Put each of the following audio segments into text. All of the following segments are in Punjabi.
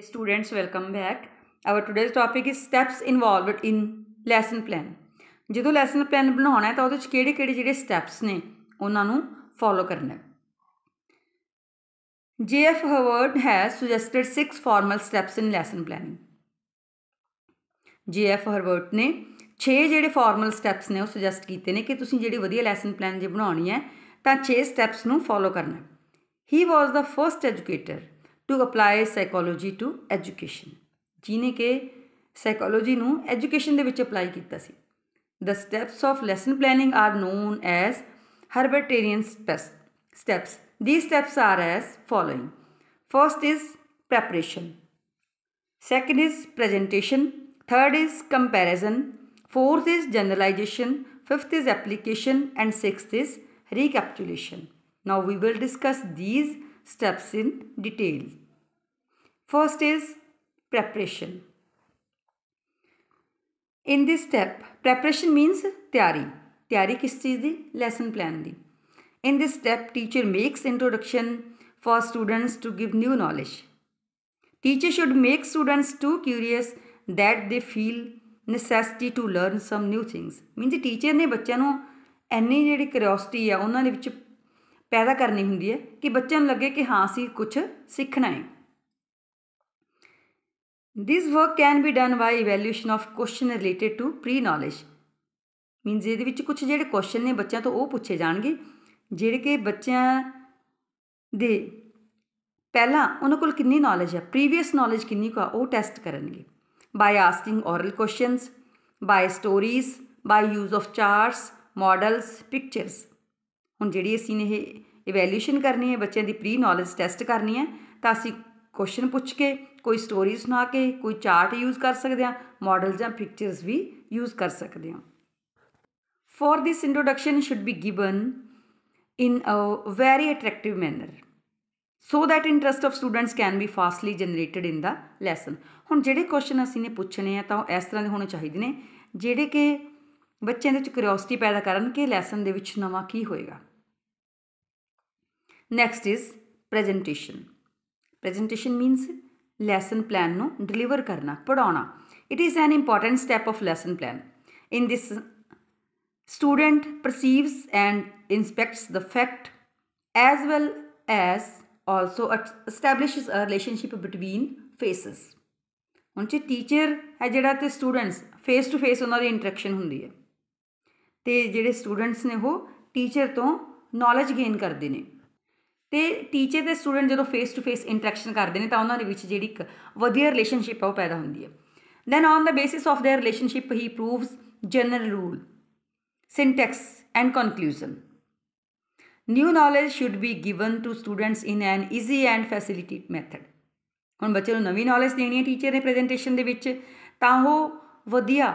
students welcome back our today's topic is steps involved in lesson plan ਜਦੋਂ ਲੈਸਨ ਪਲਾਨ ਬਣਾਉਣਾ ਹੈ ਤਾਂ ਉਹਦੇ ਵਿੱਚ ਕਿਹੜੇ-ਕਿਹੜੇ ਜਿਹੜੇ ਸਟੈਪਸ ਨੇ ਉਹਨਾਂ ਨੂੰ ਫੋਲੋ ਕਰਨਾ ਹੈ J F Herbart has suggested 6 formal steps in lesson planning J F Herbart ਨੇ 6 ਜਿਹੜੇ ਫਾਰਮਲ ਸਟੈਪਸ ਨੇ ਉਹ ਸੁਜੈਸਟ ਕੀਤੇ ਨੇ ਕਿ ਤੁਸੀਂ ਜਿਹੜੀ ਵਧੀਆ ਲੈਸਨ ਪਲਾਨ ਜੇ ਬਣਾਉਣੀ ਹੈ ਤਾਂ 6 ਸਟੈਪਸ ਨੂੰ ਫੋਲੋ ਕਰਨਾ he was the first educator to apply psychology to education ਜੀ ਨੇ ਕਿ ਸਾਈਕੋਲੋਜੀ ਨੂੰ ਐਜੂਕੇਸ਼ਨ ਦੇ ਵਿੱਚ ਅਪਲਾਈ ਕੀਤਾ ਸੀ the steps of lesson planning are known as Herbartian steps these steps are as following first is preparation second is presentation third is comparison fourth is generalization fifth is application and sixth is recapitulation now we will discuss these steps in detail. First is preparation. In this step, preparation means ਤਿਆਰੀ ਤਿਆਰੀ kis cheez the Lesson plan the In this step, teacher makes introduction for students to give new knowledge. Teacher should make students too curious that they feel necessity to learn some new things. means teacher ne bachcha nu ਐਨੀ ਜਿਹੜੀ ਕਿਉਰਿਓਸਿਟੀ ਆ ਉਹਨਾਂ ਦੇ ਵਿੱਚ ਪੈਦਾ ਕਰਨੀ ਹੁੰਦੀ ਹੈ ਕਿ ਬੱਚਿਆਂ ਨੂੰ ਲੱਗੇ ਕਿ ਹਾਂ ਅਸੀਂ ਕੁਝ ਸਿੱਖਣਾ ਹੈ this work can be done by evaluation of question related to pre knowledge means ਇਹਦੇ ਵਿੱਚ ਕੁਝ ਜਿਹੜੇ ਕੁਐਸਚਨ ਨੇ ਬੱਚਿਆਂ ਤੋਂ ਉਹ ਪੁੱਛੇ ਜਾਣਗੇ ਜਿਹੜੇ ਕਿ ਬੱਚਿਆਂ ਦੇ ਪਹਿਲਾਂ ਉਹਨਾਂ ਕੋਲ ਕਿੰਨੀ ਨੌਲੇਜ ਹੈ ਪ੍ਰੀਵੀਅਸ ਨੌਲੇਜ ਕਿੰਨੀ ਕੋ ਉਹ ਟੈਸਟ ਕਰਨਗੇ by asking oral questions by stories by use of charts models pictures ਹੁਣ ਜਿਹੜੀ ਅਸੀਂ ਇਹ ਇਵੈਲੂਏਸ਼ਨ ਕਰਨੀ ਹੈ ਬੱਚਿਆਂ ਦੀ ਪ੍ਰੀ ਨੌਲੇਜ ਟੈਸਟ ਕਰਨੀ ਹੈ ਤਾਂ ਅਸੀਂ ਕੁਐਸਚਨ ਪੁੱਛ ਕੇ ਕੋਈ ਸਟੋਰੀ ਸੁਣਾ ਕੇ ਕੋਈ ਚਾਰਟ ਯੂਜ਼ ਕਰ ਸਕਦੇ ਹਾਂ ਮਾਡਲ ਜਾਂ ਪਿਕਚਰਸ ਵੀ ਯੂਜ਼ ਕਰ ਸਕਦੇ ਹਾਂ for this introduction should be given in a very attractive manner so that interest of students can be fastly generated in the lesson ਹੁਣ ਜਿਹੜੇ ਕੁਐਸਚਨ ਅਸੀਂ ਨੇ ਪੁੱਛਣੇ ਆ ਤਾਂ ਉਹ ਇਸ ਤਰ੍ਹਾਂ ਦੇ ਹੋਣੇ ਚਾਹੀਦੇ ਨੇ ਜਿਹੜੇ ਕਿ ਬੱਚਿਆਂ ਦੇ ਵਿੱਚ ਕਿਉਰਿਓਸਿਟੀ ਪੈਦਾ ਕਰਨ ਕਿ ਲੈਸਨ ਦੇ ਵਿੱਚ ਨਵਾਂ ਕੀ ਹੋਏਗਾ next is presentation presentation means lesson plan ਨੂੰ ਡਿਲੀਵਰ ਕਰਨਾ ਪੜਾਉਣਾ it is an important step of lesson plan in this student perceives and inspects the fact as well as also establishes a relationship between faces ਹੁਣ ਜੇ ਟੀਚਰ ਹੈ ਜਿਹੜਾ ਤੇ ਸਟੂਡੈਂਟਸ ਫੇਸ ਟੂ ਫੇਸ ਉਹਨਾਂ ਦੀ ਇੰਟਰੈਕਸ਼ਨ ਹੁੰਦੀ ਹੈ ਤੇ ਜਿਹੜੇ ਸਟੂਡੈਂਟਸ ਨੇ ਉਹ ਟੀਚਰ ਤੋਂ ਨੌਲੇਜ ਗੇਨ ਕਰਦੇ ਨੇ ਤੇ ਟੀਚਰ ਤੇ ਸਟੂਡੈਂਟ ਜਦੋਂ ਫੇਸ ਟੂ ਫੇਸ ਇੰਟਰੈਕਸ਼ਨ ਕਰਦੇ ਨੇ ਤਾਂ ਉਹਨਾਂ ਦੇ ਵਿੱਚ ਜਿਹੜੀ ਇੱਕ ਵਧੀਆ ਰਿਲੇਸ਼ਨਸ਼ਿਪ ਆ ਉਹ ਪੈਦਾ ਹੁੰਦੀ ਹੈ then on the basis of their relationship he proves general rule syntax and conclusion new knowledge should be given to students in an easy and facilitate method ਹੁਣ ਬੱਚੇ ਨੂੰ ਨਵੀਂ ਨੋਲੇਜ ਦੇਣੀ ਹੈ ਟੀਚਰ ਨੇ ਪ੍ਰੈਜੈਂਟੇਸ਼ਨ ਦੇ ਵਿੱਚ ਤਾਂ ਉਹ ਵਧੀਆ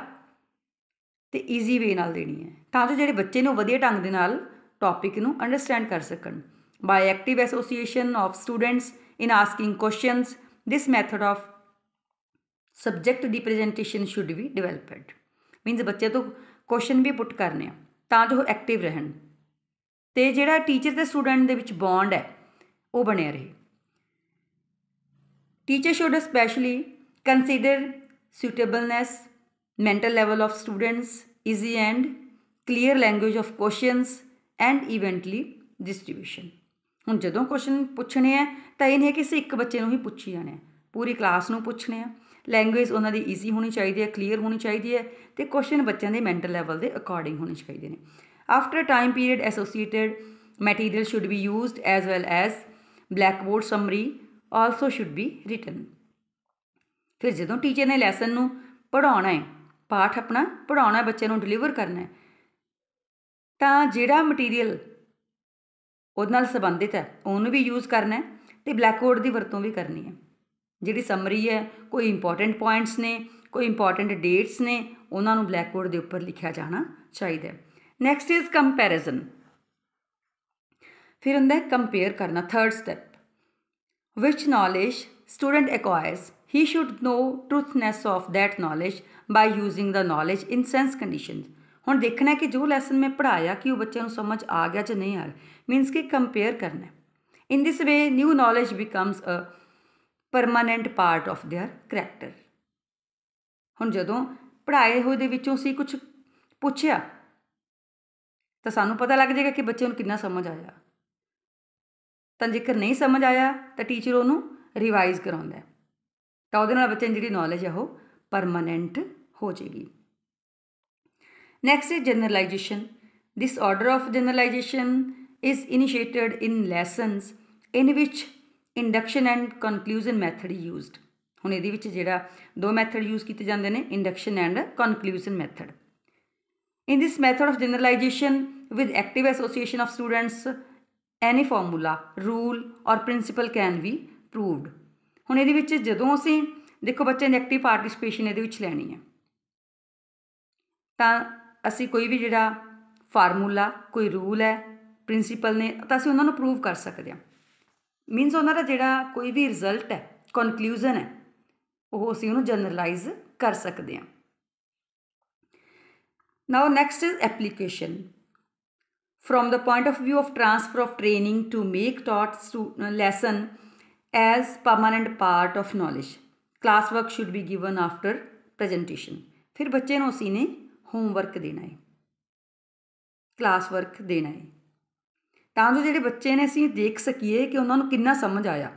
ਤੇ ਈਜ਼ੀ ਵੇ ਨਾਲ ਦੇਣੀ ਹੈ ਤਾਂ ਜੋ ਜਿਹੜੇ ਬੱਚੇ ਨੂੰ ਵਧੀਆ ਢੰਗ ਦੇ ਨਾਲ ਟੌਪਿਕ ਨੂੰ ਅੰਡਰਸਟੈਂਡ ਕਰ ਸਕਣ by active association of students in asking questions this method of subject representation should be developed means ਬੱਚੇ ਤੋਂ ਕੁਐਸਚਨ ਵੀ ਪੁੱਟ ਕਰਨੇ ਆ ਤਾਂ ਜੋ ਐਕਟਿਵ ਰਹਿਣ ਤੇ ਜਿਹੜਾ ਟੀਚਰ ਤੇ ਸਟੂਡੈਂਟ ਦੇ ਵਿੱਚ ਬੌਂਡ ਹੈ ਉਹ ਬਣਿਆ ਰਹੇ teacher should especially consider suitableness mental level of students easy and clear language of questions and evenly distribution ਹੁਣ ਜਦੋਂ ਕੁਐਸਚਨ ਪੁੱਛਣੇ ਆ ਤਾਂ ਇਹ ਨਹੀਂ ਕਿ ਕਿਸੇ ਇੱਕ ਬੱਚੇ ਨੂੰ ਹੀ ਪੁੱਛੀ ਜਾਣੇ ਆ ਪੂਰੀ ਕਲਾਸ ਨੂੰ ਪੁੱਛਣੇ ਆ ਲੈਂਗੁਏਜ ਉਹਨਾਂ ਦੀ ਈਜ਼ੀ ਹੋਣੀ ਚਾਹੀਦੀ ਹੈ ਕਲੀਅਰ ਹੋਣੀ ਚਾਹੀਦੀ ਹੈ ਤੇ ਕੁਐਸਚਨ ਬੱਚਿਆਂ ਦੇ ਮੈਂਟਲ ਲੈਵਲ ਦੇ ਅਕੋਰਡਿੰਗ ਹੋਣੇ ਚਾਹੀਦੇ ਨੇ after time period associated material should be used as well as blackboard summary also should be written ਫਿਰ ਜਦੋਂ ਟੀਚਰ ਨੇ ਲੈਸਨ ਨੂੰ ਪੜਾਉਣਾ ਹੈ ਪਾਠ ਆਪਣਾ ਪੜਾਉਣਾ ਬੱਚੇ ਨੂੰ ਡਿਲੀਵਰ ਕਰਨਾ ਹੈ ਤਾਂ ਜਿਹੜਾ ਮਟੀਰੀਅਲ ਉਹਦੇ ਨਾਲ ਸੰਬੰਧਿਤ ਹੈ ਉਹਨੂੰ ਵੀ ਯੂਜ਼ ਕਰਨਾ ਤੇ ਬਲੈਕਬੋਰਡ ਦੀ ਵਰਤੋਂ ਵੀ ਕਰਨੀ ਹੈ ਜਿਹੜੀ ਸਮਰੀ ਹੈ ਕੋਈ ਇੰਪੋਰਟੈਂਟ ਪੁਆਇੰਟਸ ਨੇ ਕੋਈ ਇੰਪੋਰਟੈਂਟ ਡੇਟਸ ਨੇ ਉਹਨਾਂ ਨੂੰ ਬਲੈਕਬੋਰਡ ਦੇ ਉੱਪਰ ਲਿਖਿਆ ਜਾਣਾ ਚਾਹੀਦਾ ਹੈ ਨੈਕਸਟ ਇਜ਼ ਕੰਪੈਰੀਜ਼ਨ ਫਿਰ ਹੁੰਦਾ ਹੈ ਕੰਪੇਅਰ ਕਰਨਾ ਥਰਡ ਸਟੈਪ ਵਿਚ knowledge student acquires he should know truthness of that knowledge by using the knowledge in sense conditions ਹੁਣ ਦੇਖਣਾ ਕਿ ਜੋ ਲੈਸਨ ਮੈਂ ਪੜਾਇਆ ਕਿ ਉਹ ਬੱਚਿਆਂ ਨੂੰ ਸਮਝ ਆ ਗਿਆ ਜਾਂ ਨਹੀਂ ਆ ਮੀਨਸ ਕਿ ਕੰਪੇਅਰ ਕਰਨਾ in this way new knowledge becomes a permanent part of their character ਹੁਣ ਜਦੋਂ ਪੜਾਏ ਹੋਏ ਦੇ ਵਿੱਚੋਂ ਸੀ ਕੁਝ ਪੁੱਛਿਆ ਤਾਂ ਸਾਨੂੰ ਪਤਾ ਲੱਗ ਜਾਏਗਾ ਕਿ ਬੱਚੇ ਨੂੰ ਕਿੰਨਾ ਸਮਝ ਆਇਆ ਤਾਂ ਜੇਕਰ ਨਹੀਂ ਸਮਝ ਆਇਆ ਤਾਂ ਟੀਚਰ ਉਹਨੂੰ ਰਿਵਾਈਜ਼ ਕਰਾਉਂਦਾ ਤਾਂ ਉਹਦੇ ਨਾਲ ਬੱਚੇ ਦੀ ਜਿਹੜੀ ਨੋਲੇਜ ਹੈ ਉਹ ਪਰਮਨੈਂਟ ਹੋ ਜਾਏਗੀ Next is generalization. This order of generalization is initiated in lessons in which induction and conclusion method is used. ਹੁਣ ਇਹਦੇ ਵਿੱਚ ਜਿਹੜਾ ਦੋ ਮੈਥਡ ਯੂਜ਼ ਕੀਤੇ ਜਾਂਦੇ ਨੇ induction and conclusion method in this method of generalization with active association of students any formula rule or principle can be proved ਹੁਣ ਇਹਦੇ ਵਿੱਚ ਜਦੋਂ ਅਸੀਂ ਦੇਖੋ ਬੱਚਿਆਂ ਦੀ ਐਕਟਿਵ ਪਾਰਟਿਸਪੇਸ਼ਨ ਇਹਦੇ ਵਿੱਚ ਲੈਣੀ ਹੈ ਤਾਂ ਅਸੀਂ ਕੋਈ ਵੀ ਜਿਹੜਾ ਫਾਰਮੂਲਾ ਕੋਈ ਰੂਲ ਹੈ ਪ੍ਰਿੰਸੀਪਲ ਨੇ ਤਾਂ ਅਸੀਂ ਉਹਨਾਂ ਨੂੰ ਪ੍ਰੂਵ ਕਰ ਸਕਦੇ ਹਾਂ ਮੀਨਸ ਉਹਨਾਂ ਦਾ ਜਿਹੜਾ ਕੋਈ ਵੀ ਰਿਜ਼ਲਟ ਹੈ ਕਨਕਲੂਜਨ ਹੈ ਉਹ ਅਸੀਂ ਉਹਨੂੰ ਜਨਰਲਾਈਜ਼ ਕਰ ਸਕਦੇ ਹਾਂ now next is application from the point of View of transfer of training to make thoughts to lesson as permanent part of knowledge class work should be given after presentation ਫਿਰ ਬੱਚੇ ਨੂੰ ਅਸੀਂ ਨੇ ਹੋਮਵਰਕ ਦੇਣਾ ਹੈ ਕਲਾਸ ਵਰਕ ਦੇਣਾ ਹੈ ਤਾਂ ਜੋ ਜਿਹੜੇ ਬੱਚੇ ਨੇ ਅਸੀਂ ਦੇਖ ਸਕੀਏ ਕਿ ਉਹਨਾਂ ਨੂੰ ਕਿੰਨਾ ਸਮਝ ਆਇਆ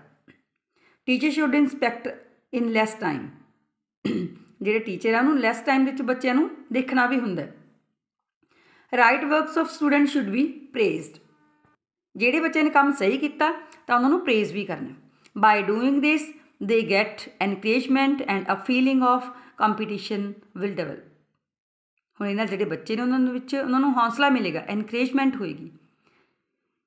teacher should inspect in less time ਜਿਹੜੇ ਟੀਚਰ ਆ ਉਹਨੂੰ ਲੈਸ ਟਾਈਮ ਵਿੱਚ ਬੱਚਿਆਂ ਨੂੰ ਦੇਖਣਾ ਵੀ ਹੁੰਦਾ ਹੈ right works of student should be praised ਜਿਹੜੇ ਬੱਚੇ ਨੇ ਕੰਮ ਸਹੀ ਕੀਤਾ ਤਾਂ ਉਹਨਾਂ ਨੂੰ ਪ੍ਰੇਜ਼ ਵੀ ਕਰਨਾ by doing this they get encouragement and a feeling of competition will develop ਹੁਣ ਇਹਨਾਂ ਜਿਹੜੇ ਬੱਚੇ ਨੇ ਉਹਨਾਂ ਨੂੰ ਵਿੱਚ ਉਹਨਾਂ ਨੂੰ ਹੌਸਲਾ ਮਿਲੇਗਾ ਐਨਕਰੇਜਮੈਂਟ ਹੋਏਗੀ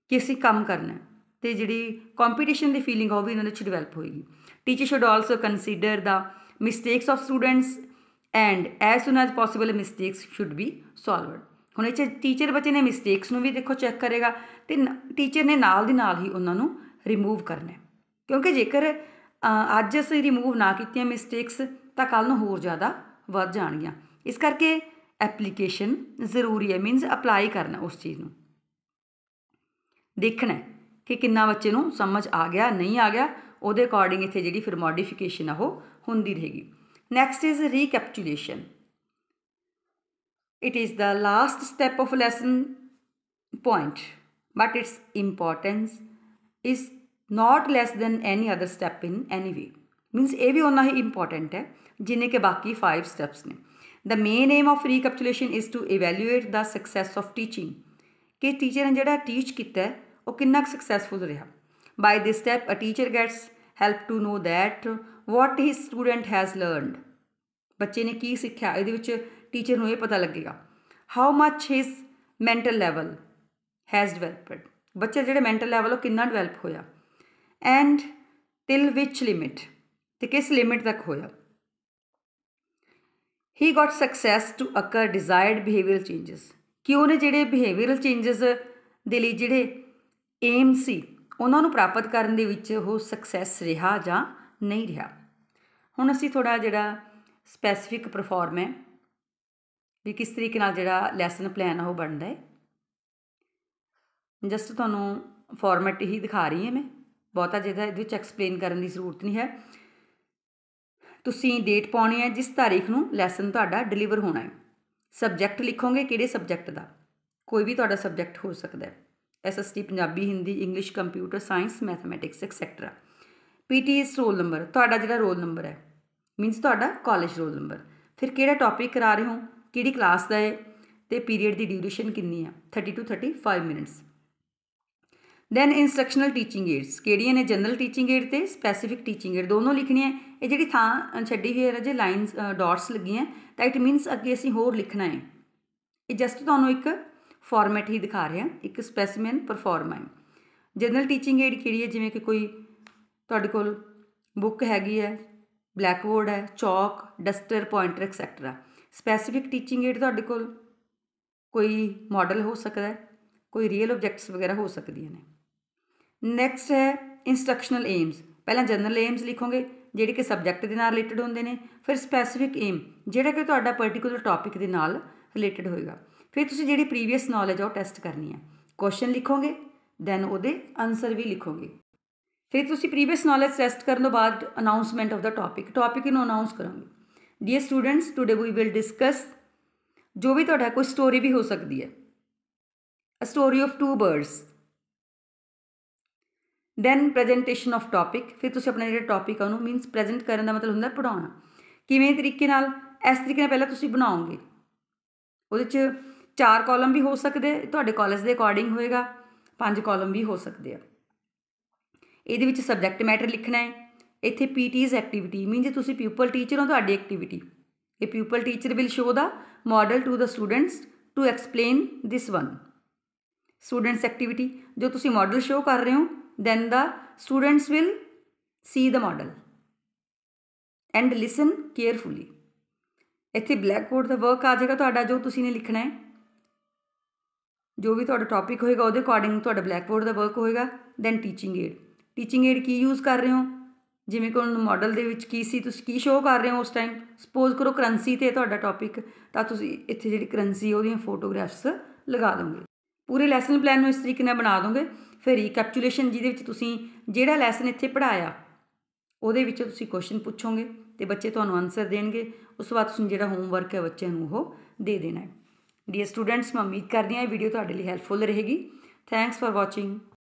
ਕਿ ਅਸੀਂ ਕੰਮ ਕਰਨਾ ਤੇ ਜਿਹੜੀ ਕੰਪੀਟੀਸ਼ਨ ਦੀ ਫੀਲਿੰਗ ਉਹ ਵੀ ਇਹਨਾਂ ਦੇ ਵਿੱਚ ਡਿਵੈਲਪ ਹੋਏਗੀ teacher should also consider the mistakes of students and as soon as possible mistakes should be solved ਹੁਣ ਇਹ ਟੀਚਰ ਬੱਚੇ ਨੇ ਮਿਸਟੇਕਸ ਨੂੰ ਵੀ ਦੇਖੋ ਚੈੱਕ ਕਰੇਗਾ ਤੇ ਟੀਚਰ ਨੇ ਨਾਲ ਦੀ ਨਾਲ ਹੀ ਉਹਨਾਂ ਨੂੰ ਰਿਮੂਵ ਕਰਨਾ ਕਿਉਂਕਿ ਜੇਕਰ ਅੱਜ ਅਸੀਂ ਰਿਮੂਵ ਨਾ ਕੀਤੀਆਂ ਮਿਸਟੇਕਸ ਤਾਂ ਕੱਲ ਨੂੰ ਹੋਰ ਜ਼ਿਆਦਾ ਵੱਧ ਜਾਣਗੀਆਂ ਇਸ ਕਰਕੇ एप्लीकेशन जरूरी है मीनस अप्लाई करना उस चीज़ में देखना कि कि बच्चे समझ आ गया नहीं आ गया वो अकॉर्डिंग इतने जी फिर मॉडिफिकेशन वह होंगी रहेगी next is recapitulation it is the last step of lesson point but its importance is not less than any other step in any way means ये भी उन्ना ही इंपॉर्टेंट है जिन्हें कि बाकी फाइव स्टैप्स ने the main aim of recapitulation is to evaluate the success of teaching ਕਿ ਟੀਚਰ ਨੇ ਜਿਹੜਾ ਟੀਚ ਕੀਤਾ ਉਹ ਕਿੰਨਾ ਸਕਸੈਸਫੁਲ ਰਿਹਾ by this step a teacher gets help to know that what his student has learned ਬੱਚੇ ਨੇ ਕੀ ਸਿੱਖਿਆ ਇਹਦੇ ਵਿੱਚ ਟੀਚਰ ਨੂੰ ਇਹ ਪਤਾ ਲੱਗੇਗਾ how much his mental level has developed ਬੱਚੇ ਜਿਹੜੇ ਮੈਂਟਲ ਲੈਵਲ ਉਹ ਕਿੰਨਾ ਡਿਵੈਲਪ ਹੋਇਆ ਐਂਡ ਟਿਲ ਵਿਚ ਲਿਮਿਟ ਤੇ ਕਿਸ ਲਿਮਿਟ ਤੱਕ ਹੋਇਆ he got success to occur desired behavioural changes ਕਿ ਉਹਨੇ ਜਿਹੜੇ ਬਿਹੇਵੀਅਰਲ ਚੇਂਜਸ ਦੇ ਲਈ ਜਿਹੜੇ ਏਮ ਸੀ ਉਹਨਾਂ ਨੂੰ ਪ੍ਰਾਪਤ ਕਰਨ ਦੇ ਵਿੱਚ ਉਹ ਸਕਸੈਸ ਰਿਹਾ ਜਾਂ ਨਹੀਂ ਰਿਹਾ ਹੁਣ ਅਸੀਂ ਥੋੜਾ ਜਿਹੜਾ ਸਪੈਸੀਫਿਕ ਪਰਫਾਰਮ ਹੈ ਵੀ ਕਿਸ ਤਰੀਕੇ ਨਾਲ ਜਿਹੜਾ ਲੈਸਨ ਪਲਾਨ ਉਹ ਬਣਦਾ ਹੈ ਜਸਟ ਤੁਹਾਨੂੰ ਫਾਰਮੈਟ ਹੀ ਦਿਖਾ ਰਹੀ ਹਾਂ ਮੈਂ ਬਹੁਤਾ ਜਿਹਦਾ ਇਹਦੇ ਵਿੱਚ ਐਕਸਪਲੇਨ ਕਰਨ ਦੀ ਜ਼ਰੂਰਤ ਨਹੀਂ ਹੈ ਤੁਸੀਂ ਡੇਟ ਪਾਉਣੀ ਹੈ ਜਿਸ ਤਾਰੀਖ ਨੂੰ ਲੈਸਨ ਤੁਹਾਡਾ ਡਿਲੀਵਰ ਹੋਣਾ ਹੈ ਸਬਜੈਕਟ ਲਿਖੋਗੇ ਕਿਹੜੇ ਸਬਜੈਕਟ ਦਾ ਕੋਈ ਵੀ ਤੁਹਾਡਾ ਸਬਜੈਕਟ ਹੋ ਸਕਦਾ ਹੈ SST Punjabi Hindi English computer science mathematics etcetera ਪੀਟੀਐਸ ਰੋਲ ਨੰਬਰ ਤੁਹਾਡਾ ਜਿਹੜਾ ਰੋਲ ਨੰਬਰ ਹੈ ਮੀਨਸ ਤੁਹਾਡਾ ਕਾਲਜ ਰੋਲ ਨੰਬਰ ਫਿਰ ਕਿਹੜਾ ਟੌਪਿਕ ਕਰਾ ਰਹੇ ਹੋ ਕਿਹੜੀ ਕਲਾਸ ਦਾ ਹੈ ਤੇ ਪੀਰੀਅਡ ਦੀ ਡਿਊਰੇਸ਼ਨ ਕਿੰਨੀ ਹੈ 30 to 35 minutes then instructional teaching aids ਕਿਹੜੀਆਂ ਨੇ ਜਨਰਲ ਟੀਚਿੰਗ ਏਡ ਤੇ ਸਪੈਸੀਫਿਕ ਟੀਚਿੰਗ ਏਡ ਦੋਨੋਂ ਲਿਖਣੀਆਂ ਇਹ ਜਿਹੜੀ ਥਾਂ ਛੱਡੀ ਹੋਈ ਹੈ ਜੇ ਲਾਈਨਸ ਡਾਟਸ ਲੱਗੀਆਂ ਤਾਂ ਇਟ ਮੀਨਸ ਅੱਗੇ ਅਸੀਂ ਹੋਰ ਲਿਖਣਾ ਹੈ ਇਹ ਜਸਟ ਤੁਹਾਨੂੰ ਇੱਕ ਫਾਰਮੈਟ ਹੀ ਦਿਖਾ ਰਿਹਾ ਇੱਕ ਸਪੈਸੀਮਨ ਪਰਫਾਰਮਾ ਹੈ ਜਨਰਲ ਟੀਚਿੰਗ ਏਡ ਕਿਹੜੀ ਹੈ ਜਿਵੇਂ ਕਿ ਕੋਈ ਤੁਹਾਡੇ ਕੋਲ ਬੁੱਕ ਹੈਗੀ ਹੈ ਬਲੈਕ ਬੋਰਡ ਹੈ chalk duster pointer etcetera specific teaching aid ਤੁਹਾਡੇ ਕੋਲ ਕੋਈ ਮਾਡਲ ਹੋ ਸਕਦਾ ਹੈ ਕੋਈ ਰੀਅਲ ਆਬਜੈਕਟਸ ਵਗੈਰਾ ਹੋ ਸਕਦੀਆਂ ਨੇ ਨੈਕਸਟ ਹੈ ਇਨਸਟਰਕਸ਼ਨਲ ਏਮਸ ਪਹਿਲਾਂ ਜਨਰਲ ਏਮਸ ਲਿਖੋਗੇ ਜਿਹੜੇ ਕਿ ਸਬਜੈਕਟ ਦੇ ਨਾਲ ਰਿਲੇਟਡ ਹੁੰਦੇ ਨੇ ਫਿਰ ਸਪੈਸੀਫਿਕ ਏਮ ਜਿਹੜਾ ਕਿ ਤੁਹਾਡਾ ਪਾਰਟਿਕੂਲਰ ਟੌਪਿਕ ਦੇ ਨਾਲ ਰਿਲੇਟਡ ਹੋਏਗਾ ਫਿਰ ਤੁਸੀਂ ਜਿਹੜੀ ਪ੍ਰੀਵੀਅਸ ਨੌਲੇਜ ਆ ਉਹ ਟੈਸਟ ਕਰਨੀ ਹੈ ਕੁਐਸਚਨ ਲਿਖੋਗੇ ਦੈਨ ਉਹਦੇ ਆਨਸਰ ਵੀ ਲਿਖੋਗੇ ਫਿਰ ਤੁਸੀਂ ਪ੍ਰੀਵੀਅਸ ਨੌਲੇਜ ਟੈਸਟ ਕਰਨ ਤੋਂ ਬਾਅਦ announcement of the topic topic ਨੂੰ ਅਨਾਉਂਸ ਕਰੋਗੇ dear students today we will discuss ਜੋ ਵੀ ਤੁਹਾਡਾ ਕੋਈ ਸਟੋਰੀ ਵੀ ਹੋ ਸਕਦੀ ਹੈ a story of two birds then presentation of topic ਫਿਰ ਤੁਸੀਂ ਆਪਣਾ ਜਿਹੜਾ ਟੌਪਿਕ ਆ ਉਹਨੂੰ ਮੀਨਸ ਪ੍ਰੈਜੈਂਟ ਕਰਨ ਦਾ ਮਤਲਬ ਹੁੰਦਾ ਪੜਾਉਣਾ ਕਿਵੇਂ ਤਰੀਕੇ ਨਾਲ ਇਸ ਤਰੀਕੇ ਨਾਲ ਪਹਿਲਾਂ ਤੁਸੀਂ ਬਣਾਓਗੇ ਉਹਦੇ 'ਚ ਚਾਰ ਕਾਲਮ ਵੀ ਹੋ ਸਕਦੇ ਤੁਹਾਡੇ ਕਾਲਜ ਦੇ ਅਕੋਰਡਿੰਗ ਹੋਏਗਾ ਪੰਜ ਕਾਲਮ ਵੀ ਹੋ ਸਕਦੇ ਆ ਇਹਦੇ ਵਿੱਚ ਸਬਜੈਕਟ ਮੈਟਰ ਲਿਖਣਾ ਹੈ ਇੱਥੇ ਪੀਟੀਜ਼ ਐਕਟੀਵਿਟੀ ਮੀਨ ਜੇ ਤੁਸੀਂ ਪੀਪਲ ਟੀਚਰ ਹੋ ਤੁਹਾਡੀ ਐਕਟੀਵਿਟੀ ਇਹ people teacher will show the model to the students to explain this one students activity ਜੋ ਤੁਸੀਂ ਮਾਡਲ ਸ਼ੋ ਕਰ ਰਹੇ ਹੋ then the students will see the model and listen carefully ਇੱਥੇ ਬਲੈਕ ਬੋਰਡ ਦਾ ਵਰਕ ਆ ਜਾਏਗਾ ਤੁਹਾਡਾ ਜੋ ਤੁਸੀਂ ਨੇ ਲਿਖਣਾ ਹੈ ਜੋ ਵੀ ਤੁਹਾਡਾ ਟੌਪਿਕ ਹੋਏਗਾ ਉਹਦੇ ਅਕੋਰਡਿੰਗ ਤੁਹਾਡਾ ਬਲੈਕ ਬੋਰਡ ਦਾ ਵਰਕ ਹੋਏਗਾ then teaching aid teaching aid ਕੀ ਯੂਜ਼ ਕਰ ਰਹੇ ਹੋ ਜਿਵੇਂ ਕਿ ਉਹਨਾਂ ਮਾਡਲ ਦੇ ਵਿੱਚ ਕੀ ਸੀ ਤੁਸੀਂ ਕੀ ਸ਼ੋਅ ਕਰ ਰਹੇ ਹੋ ਉਸ ਟਾਈਮ ਸਪੋਜ਼ ਕਰੋ ਕਰੰਸੀ ਤੇ ਤੁਹਾਡਾ ਟੌਪਿਕ ਤਾਂ ਤੁਸੀਂ ਇੱਥੇ ਜਿਹੜੀ ਕਰੰਸੀ ਉਹਦੀਆਂ ਫੋਟੋਗ੍ਰਾਫਸ ਲਗਾ ਦੋਗੇ ਪੂਰੇ ਲੈਸਨ ਪਲਾਨ ਨੂੰ ਇਸ ਤਰੀਕੇ ਨਾਲ ਬਣਾ ਦੋਗੇ ਫਿਰ ਰੀਕੈਪਚੂਲੇਸ਼ਨ ਜਿਹਦੇ ਵਿੱਚ ਤੁਸੀਂ ਜਿਹੜਾ ਲੈਸਨ ਇੱਥੇ ਪੜਾਇਆ ਉਹਦੇ ਵਿੱਚ ਤੁਸੀਂ ਕੁਐਸਚਨ ਪੁੱਛੋਗੇ ਤੇ ਬੱਚੇ ਤੁਹਾਨੂੰ ਆਨਸਰ ਦੇਣਗੇ ਉਸ ਤੋਂ ਬਾਅਦ ਤੁਸੀਂ ਜਿਹੜਾ ਹੋਮਵਰਕ ਹੈ ਬੱਚਿਆਂ ਨੂੰ ਉਹ ਦੇ ਦੇਣਾ ਹੈ ਡੀਅਰ ਸਟੂਡੈਂਟਸ ਮੈਂ ਉਮੀਦ ਕਰਦੀ ਹਾਂ ਇਹ ਵੀਡੀਓ ਤੁਹਾਡੇ ਲਈ ਹੈਲਪਫੁਲ ਰਹੇਗੀ ਥੈਂਕਸ ਫਾਰ ਵਾਚਿੰਗ